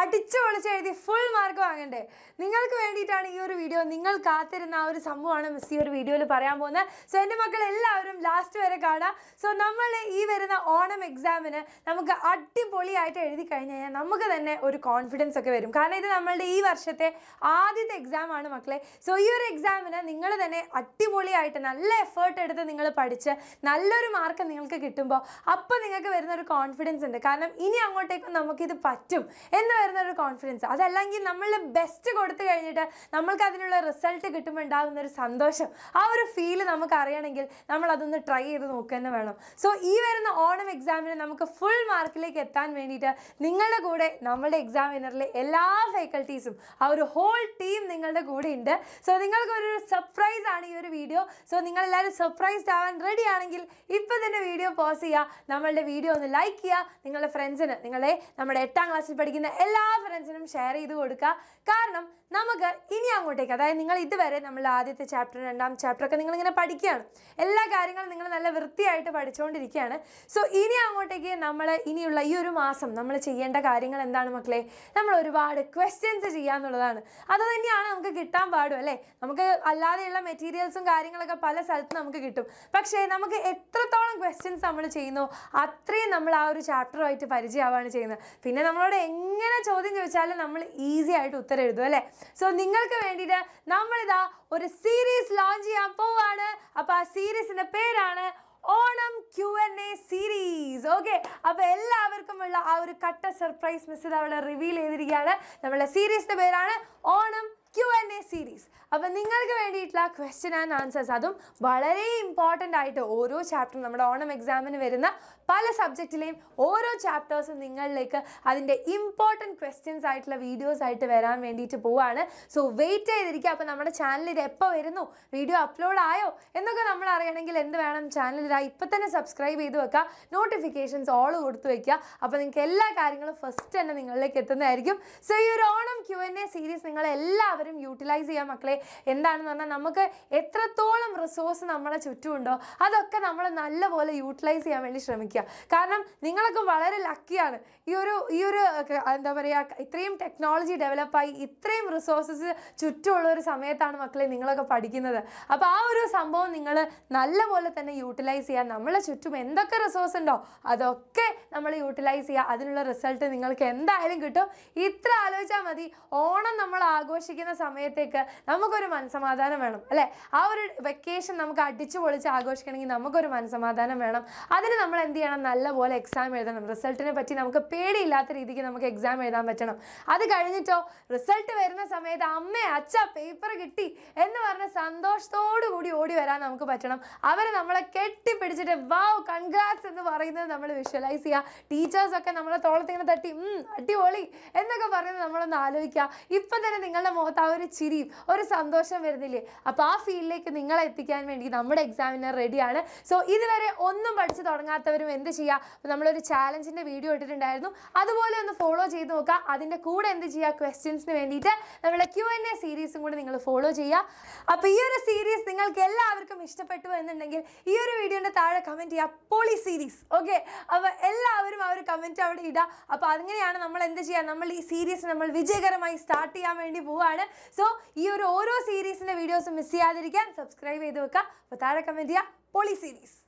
അടിച്ചു പൊളിച്ച് എഴുതി ഫുൾ മാർക്ക് വാങ്ങണ്ടേ നിങ്ങൾക്ക് വേണ്ടിയിട്ടാണ് ഈ ഒരു വീഡിയോ നിങ്ങൾ കാത്തിരുന്ന ആ ഒരു സംഭവമാണ് മിസ് ഈ ഒരു വീഡിയോയിൽ പറയാൻ പോകുന്നത് സോ എൻ്റെ മക്കൾ എല്ലാവരും ലാസ്റ്റ് വരെ കാണാം സോ നമ്മൾ ഈ വരുന്ന ഓണം എക്സാമിന് നമുക്ക് അടിപൊളിയായിട്ട് എഴുതി കഴിഞ്ഞു കഴിഞ്ഞാൽ നമുക്ക് തന്നെ ഒരു കോൺഫിഡൻസ് ഒക്കെ വരും കാരണം ഇത് നമ്മളുടെ ഈ വർഷത്തെ ആദ്യത്തെ എക്സാമാണ് മക്കളെ സോ ഈ ഒരു എക്സാമിന് നിങ്ങൾ തന്നെ അടിപൊളിയായിട്ട് നല്ല എഫേർട്ട് എടുത്ത് നിങ്ങൾ പഠിച്ച് നല്ലൊരു മാർക്ക് നിങ്ങൾക്ക് കിട്ടുമ്പോൾ അപ്പോൾ നിങ്ങൾക്ക് വരുന്ന ഒരു കോൺഫിഡൻസ് ഉണ്ട് കാരണം ഇനി അങ്ങോട്ടേക്കും നമുക്കിത് പറ്റും എന്ന് വരുന്ന ഒരു കോൺഫിഡൻസ് അതല്ലെങ്കിൽ നമ്മൾ ബെസ്റ്റ് കൊടുത്തു കഴിഞ്ഞിട്ട് നമ്മൾക്ക് അതിനുള്ള റിസൾട്ട് കിട്ടുമ്പോൾ ഉണ്ടാകുന്ന ഒരു സന്തോഷം ആ ഒരു ഫീല് നമുക്ക് അറിയണമെങ്കിൽ നമ്മൾ അതൊന്ന് ട്രൈ ചെയ്ത് നോക്കുക വേണം സോ ഈ വരുന്ന ഓണം എക്സാമിന് നമുക്ക് ഫുൾ മാർക്കിലേക്ക് എത്താൻ വേണ്ടിയിട്ട് നിങ്ങളുടെ കൂടെ നമ്മുടെ എക്സാമിനറിലെ എല്ലാ ഫാക്കൽറ്റീസും ആ ഒരു ഹോൾ ടീം നിങ്ങളുടെ കൂടെ ഉണ്ട് സോ നിങ്ങൾക്ക് ഒരു സർപ്രൈസ് ഈ ഒരു വീഡിയോ സോ നിങ്ങൾ എല്ലാവരും സർപ്രൈസ്ഡ് ആവാൻ റെഡി ആണെങ്കിൽ ഇപ്പം തന്നെ വീഡിയോ പോസ് ചെയ്യുക നമ്മളുടെ വീഡിയോ ഒന്ന് ലൈക്ക് ചെയ്യുക നിങ്ങളുടെ ഫ്രണ്ട്സിന് നിങ്ങളെ നമ്മുടെ എട്ടാം ക്ലാസ്സിൽ പഠിക്കുന്ന എല്ലാ ഫ്രണ്ട്സിനും ഷെയർ ചെയ്ത് കൊടുക്കുക കാരണം നമുക്ക് ഇനി അങ്ങോട്ടേക്ക് അതായത് നിങ്ങൾ ഇതുവരെ നമ്മൾ ആദ്യത്തെ ചാപ്റ്റർ രണ്ടാം ചാപ്റ്റർ ഒക്കെ നിങ്ങളിങ്ങനെ പഠിക്കുകയാണ് എല്ലാ കാര്യങ്ങളും നിങ്ങൾ നല്ല വൃത്തിയായിട്ട് പഠിച്ചുകൊണ്ടിരിക്കുകയാണ് സോ ഇനി അങ്ങോട്ടേക്ക് നമ്മൾ ഇനിയുള്ള ഈ ഒരു മാസം നമ്മൾ ചെയ്യേണ്ട കാര്യങ്ങൾ എന്താണ് മക്കളെ നമ്മൾ ഒരുപാട് ക്വസ്റ്റ്യൻസ് ചെയ്യുക എന്നുള്ളതാണ് അത് തന്നെയാണ് നമുക്ക് കിട്ടാൻ പാടും അല്ലേ നമുക്ക് അല്ലാതെയുള്ള മെറ്റീരിയൽ മെറ്റീരിയൽസും കാര്യങ്ങളൊക്കെ പല സ്ഥലത്തും നമുക്ക് കിട്ടും പക്ഷേ നമുക്ക് എത്രത്തോളം ക്വസ്റ്റ്യൻസ് നമ്മൾ ചെയ്യുന്നു അത്രയും നമ്മൾ ആ ഒരു ചാപ്റ്ററുമായിട്ട് പരിചയമാവാണ് ചെയ്യുന്നത് പിന്നെ നമ്മളോട് എങ്ങനെ ചോദ്യം ചോദിച്ചാലും നമ്മൾ ഈസി ആയിട്ട് ഉത്തരം എഴുതും അല്ലേ സോ നിങ്ങൾക്ക് വേണ്ടിയിട്ട് നമ്മളിതാ ഒരു സീരീസ് ലോഞ്ച് ചെയ്യാൻ പോവാണ് അപ്പോൾ ആ സീരീസിൻ്റെ പേരാണ് Onam Q n A series okay അപ്പോൾ എല്ലാവർക്കുമുള്ള ആ ഒരു കട്ട സർപ്രൈസ് മിസ്സിൽ അവിടെ റിവീൽ ചെയ്തിരിക്കുകയാണ് നമ്മളെ സീരീസിൻ്റെ പേരാണ് Onam Q and A series അപ്പം നിങ്ങൾക്ക് വേണ്ടിയിട്ടുള്ള ക്വസ്റ്റ്യൻ ആൻഡ് ആൻസേഴ്സ് അതും വളരെ ഇമ്പോർട്ടൻ്റ് ആയിട്ട് ഓരോ ചാപ്റ്റർ നമ്മുടെ ഓണം എക്സാമിന് വരുന്ന പല സബ്ജക്റ്റിലെയും ഓരോ ചാപ്റ്റേഴ്സും നിങ്ങളിലേക്ക് അതിൻ്റെ ഇമ്പോർട്ടൻറ്റ് ക്വസ്റ്റ്യൻസ് ആയിട്ടുള്ള വീഡിയോസ് ആയിട്ട് വരാൻ വേണ്ടിയിട്ട് പോവാണ് സോ വെയിറ്റ് ചെയ്തിരിക്കുക അപ്പോൾ നമ്മുടെ ചാനൽ ഇത് എപ്പോൾ വരുന്നു വീഡിയോ അപ്ലോഡ് ആയോ എന്നൊക്കെ നമ്മൾ അറിയണമെങ്കിൽ എന്ത് വേണം ചാനൽ ഇതാ ഇപ്പം തന്നെ സബ്സ്ക്രൈബ് ചെയ്ത് വെക്കുക നോട്ടിഫിക്കേഷൻസ് ഓൾ കൊടുത്തു വെക്കുക അപ്പോൾ നിങ്ങൾക്ക് എല്ലാ കാര്യങ്ങളും ഫസ്റ്റ് തന്നെ നിങ്ങളിലേക്ക് എത്തുന്നതായിരിക്കും സോ ഈ ഒരു Onam Q n A series നിങ്ങൾ എല്ലാവരും എല്ലാവരും യൂട്ടിലൈസ് ചെയ്യാം മക്കളെ എന്താണെന്ന് പറഞ്ഞാൽ നമുക്ക് എത്രത്തോളം റിസോഴ്സ് നമ്മളെ ചുറ്റുമുണ്ടോ അതൊക്കെ നമ്മൾ നല്ലപോലെ യൂട്ടിലൈസ് ചെയ്യാൻ വേണ്ടി ശ്രമിക്കുക കാരണം നിങ്ങളൊക്കെ വളരെ ലക്കിയാണ് ഈ ഒരു ഈ ഒരു എന്താ പറയുക ഇത്രയും ടെക്നോളജി ഡെവലപ്പായി ഇത്രയും റിസോഴ്സസ് ചുറ്റുമുള്ള ഒരു സമയത്താണ് മക്കളെ നിങ്ങളൊക്കെ പഠിക്കുന്നത് അപ്പോൾ ആ ഒരു സംഭവം നിങ്ങൾ നല്ലപോലെ തന്നെ യൂട്ടിലൈസ് ചെയ്യുക നമ്മളെ ചുറ്റും എന്തൊക്കെ റിസോഴ്സ് ഉണ്ടോ അതൊക്കെ നമ്മൾ യൂട്ടിലൈസ് ചെയ്യുക അതിനുള്ള റിസൾട്ട് നിങ്ങൾക്ക് എന്തായാലും കിട്ടും ഇത്ര ആലോചിച്ചാൽ മതി ഓണം നമ്മൾ ആഘോഷിക്കുന്ന സമയത്തേക്ക് നമുക്കൊരു മനസമാധാനം വേണം അല്ലേ ആ ഒരു വെക്കേഷൻ നമുക്ക് അടിച്ചു പൊളിച്ച് ആഘോഷിക്കണമെങ്കിൽ നമുക്കൊരു മനസമാധാനം വേണം അതിന് നമ്മൾ എന്ത് ചെയ്യണം നല്ലപോലെ എക്സാം എഴുതണം റിസൾട്ടിനെ പറ്റി നമുക്ക് പേടിയില്ലാത്ത രീതിക്ക് നമുക്ക് എക്സാം എഴുതാൻ പറ്റണം അത് കഴിഞ്ഞിട്ടോ റിസൾട്ട് വരുന്ന സമയത്ത് അമ്മ അച്ഛ പേപ്പർ കിട്ടി എന്ന് പറഞ്ഞ സന്തോഷത്തോടു കൂടി ഓടി വരാൻ നമുക്ക് പറ്റണം അവരെ നമ്മളെ കെട്ടിപ്പിടിച്ചിട്ട് വാവ് കൺഗ്രാറ്റ്സ് എന്ന് പറയുന്നത് നമ്മൾ വിഷ്വലൈസ് ചെയ്യുക ടീച്ചേഴ്സൊക്കെ നമ്മളെ തോളത്തിങ്ങനെ തട്ടി അടിപൊളി എന്നൊക്കെ പറയുന്നത് നമ്മളൊന്ന് ആലോചിക്കുക ഇപ്പം തന്നെ നിങ്ങളുടെ മുഖത്ത് ആ ഒരു ചിരിയും ഒരു സന്തോഷം വരുന്നില്ലേ അപ്പോൾ ആ ഫീൽഡിലേക്ക് നിങ്ങളെ എത്തിക്കാൻ വേണ്ടി നമ്മുടെ എക്സാമിനർ റെഡിയാണ് സോ ഇതുവരെ ഒന്നും പഠിച്ച് തുടങ്ങാത്തവരും എന്ത് ചെയ്യുക നമ്മളൊരു ചാലഞ്ചിൻ്റെ വീഡിയോ ഇട്ടിട്ടുണ്ടായിരുന്നു അതുപോലെ ഒന്ന് ഫോളോ ചെയ്ത് നോക്കുക അതിൻ്റെ കൂടെ എന്ത് ചെയ്യുക ക്വസ്റ്റ്യൻസിന് വേണ്ടിയിട്ട് നമ്മുടെ ക്യു എൻ എ സീരീസും കൂടെ നിങ്ങൾ ഫോളോ ചെയ്യുക അപ്പോൾ ഈ ഒരു സീരീസ് നിങ്ങൾക്ക് എല്ലാവർക്കും ഇഷ്ടപ്പെട്ടു എന്നുണ്ടെങ്കിൽ ഈ ഒരു വീഡിയോൻ്റെ താഴെ കമൻറ്റ് ചെയ്യുക പോളി സീരീസ് ഓക്കെ അപ്പോൾ എല്ലാവരും ആ ഒരു കമൻറ്റ് അവിടെ ഇടുക അപ്പോൾ അങ്ങനെയാണ് നമ്മൾ എന്ത് ചെയ്യുക നമ്മൾ ഈ സീരീസ് നമ്മൾ വിജയകരമായി സ്റ്റാർട്ട് ചെയ്യാൻ വേണ്ടി പോവുകയാണ് ആണ് സോ ഈ ഒരു ഓരോ സീരീസിൻ്റെ വീഡിയോസും മിസ് ചെയ്യാതിരിക്കാൻ സബ്സ്ക്രൈബ് ചെയ്ത് വെക്കുക അപ്പോൾ താഴെ കമൻറ്റ് ചെയ്യുക പോളി സീരീസ്